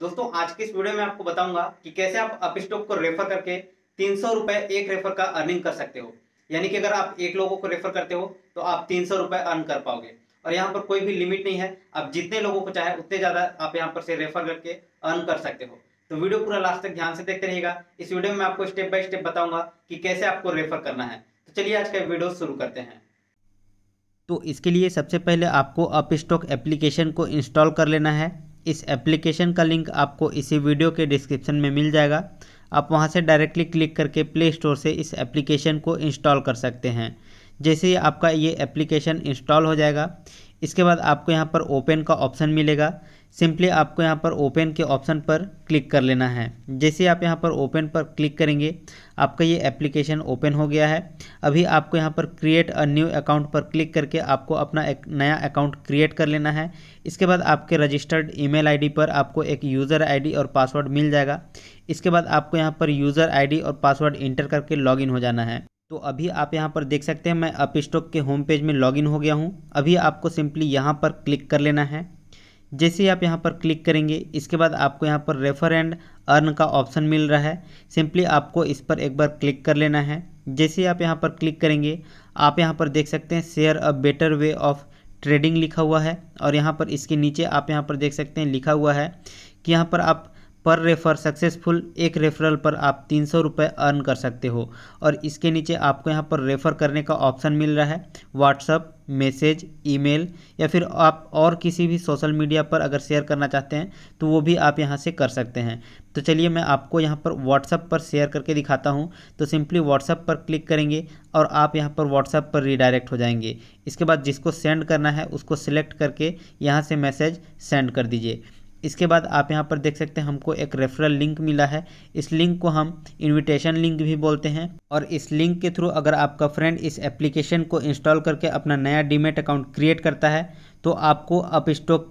दोस्तों आज के इस वीडियो में आपको बताऊंगा कि कैसे आप अपस्टॉक को रेफर करके तीन सौ रुपए एक रेफर का अर्निंग कर सकते हो यानी कि अगर आप एक लोगों को रेफर करते हो तो आप तीन सौ रुपए अर्न कर पाओगे और यहाँ पर कोई भी लिमिट नहीं है आप जितने लोगों को चाहे उतने ज्यादा आप यहाँ पर से रेफर करके अर्न कर सकते हो तो वीडियो पूरा लास्ट तक ध्यान से देखते रहेगा इस वीडियो में आपको स्टेप बाय स्टेप बताऊंगा कि कैसे आपको रेफर करना है तो चलिए आज का वीडियो शुरू करते हैं तो इसके लिए सबसे पहले आपको अपस्टॉक एप्लीकेशन को इंस्टॉल कर लेना है इस एप्लीकेशन का लिंक आपको इसी वीडियो के डिस्क्रिप्शन में मिल जाएगा आप वहां से डायरेक्टली क्लिक करके प्ले स्टोर से इस एप्लीकेशन को इंस्टॉल कर सकते हैं जैसे ही आपका ये एप्लीकेशन इंस्टॉल हो जाएगा इसके बाद आपको यहाँ पर ओपन का ऑप्शन मिलेगा सिंपली आपको यहाँ पर ओपन के ऑप्शन पर क्लिक कर लेना है जैसे आप यहाँ पर ओपन पर क्लिक करेंगे आपका ये एप्लीकेशन ओपन हो गया है अभी आपको यहाँ पर क्रिएट अ न्यू अकाउंट पर क्लिक करके आपको अपना एक नया अकाउंट क्रिएट कर लेना है इसके बाद आपके रजिस्टर्ड ईमेल आईडी पर आपको एक यूज़र आईडी और पासवर्ड मिल जाएगा इसके बाद आपको यहाँ पर यूज़र आई और पासवर्ड इंटर करके लॉगिन हो जाना है तो अभी आप यहाँ पर देख सकते हैं मैं अपस्टॉक के होम पेज में लॉगिन हो गया हूँ अभी आपको सिंपली यहाँ पर क्लिक कर लेना है जैसे ही आप यहाँ पर क्लिक करेंगे इसके बाद आपको यहाँ पर रेफर एंड अर्न का ऑप्शन मिल रहा है सिंपली आपको इस पर एक बार क्लिक कर लेना है जैसे ही आप यहाँ पर क्लिक करेंगे आप यहाँ पर देख सकते हैं share a better way of trading लिखा हुआ है और यहाँ पर इसके नीचे आप यहाँ पर देख सकते हैं लिखा हुआ है कि यहाँ पर आप पर रेफ़र सक्सेसफुल एक रेफरल पर आप तीन सौ रुपये अर्न कर सकते हो और इसके नीचे आपको यहाँ पर रेफ़र करने का ऑप्शन मिल रहा है व्हाट्सअप मैसेज ईमेल या फिर आप और किसी भी सोशल मीडिया पर अगर शेयर करना चाहते हैं तो वो भी आप यहाँ से कर सकते हैं तो चलिए मैं आपको यहाँ पर व्हाट्सअप पर शेयर करके दिखाता हूँ तो सिंपली व्हाट्सअप पर क्लिक करेंगे और आप यहाँ पर व्हाट्सअप पर रिडायरेक्ट हो जाएंगे इसके बाद जिसको सेंड करना है उसको सिलेक्ट करके यहाँ से मैसेज सेंड कर दीजिए इसके बाद आप यहाँ पर देख सकते हैं हमको एक रेफरल लिंक मिला है इस लिंक को हम इनविटेशन लिंक भी बोलते हैं और इस लिंक के थ्रू अगर आपका फ्रेंड इस एप्लीकेशन को इंस्टॉल करके अपना नया डीमेट अकाउंट क्रिएट करता है तो आपको अप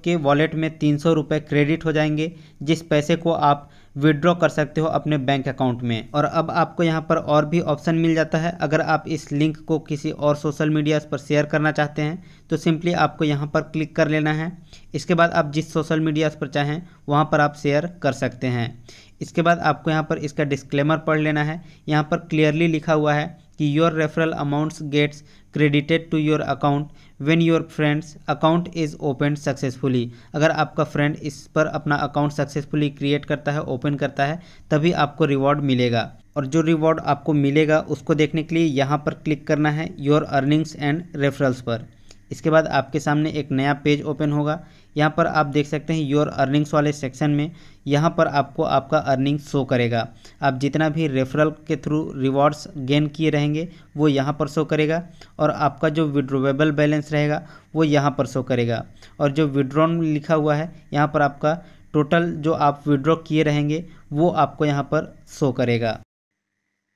के वॉलेट में तीन सौ रुपये क्रेडिट हो जाएंगे जिस पैसे को आप विड्रॉ कर सकते हो अपने बैंक अकाउंट में और अब आपको यहाँ पर और भी ऑप्शन मिल जाता है अगर आप इस लिंक को किसी और सोशल मीडिया पर शेयर करना चाहते हैं तो सिंपली आपको यहाँ पर क्लिक कर लेना है इसके बाद आप जिस सोशल मीडिया पर चाहें वहाँ पर आप शेयर कर सकते हैं इसके बाद आपको यहाँ पर इसका डिस्क्लेमर पढ़ लेना है यहाँ पर क्लियरली लिखा हुआ है कि your referral amounts gets credited to your account when your friends account is open successfully अगर आपका फ्रेंड इस पर अपना अकाउंट सक्सेसफुली क्रिएट करता है ओपन करता है तभी आपको रिवॉर्ड मिलेगा और जो रिवॉर्ड आपको मिलेगा उसको देखने के लिए यहाँ पर क्लिक करना है योर अर्निंग्स एंड रेफरल्स पर इसके बाद आपके सामने एक नया पेज ओपन होगा यहाँ पर आप देख सकते हैं योर अर्निंग्स वाले सेक्शन में यहाँ पर आपको आपका अर्निंग शो करेगा आप जितना भी रेफरल के थ्रू रिवॉर्ड्स गेन किए रहेंगे वो यहाँ पर शो करेगा और आपका जो विड्रोवेबल बैलेंस रहेगा वो यहाँ पर शो करेगा और जो विड्रॉन लिखा हुआ है यहाँ पर आपका टोटल जो आप विड्रॉ किए रहेंगे वो आपको यहाँ पर शो करेगा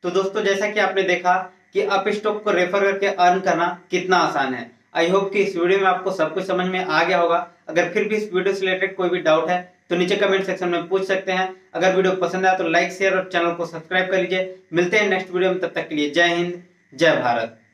तो दोस्तों जैसा कि आपने देखा कि आप स्टॉक को रेफर करके अर्न करना कितना आसान है आई होप कि इस वीडियो में आपको सब कुछ समझ में आ गया होगा अगर फिर भी इस वीडियो से रिलेटेड कोई भी डाउट है तो नीचे कमेंट सेक्शन में पूछ सकते हैं अगर वीडियो पसंद आया तो लाइक शेयर और चैनल को सब्सक्राइब कर लीजिए मिलते हैं नेक्स्ट वीडियो में तब तक के लिए जय हिंद जय भारत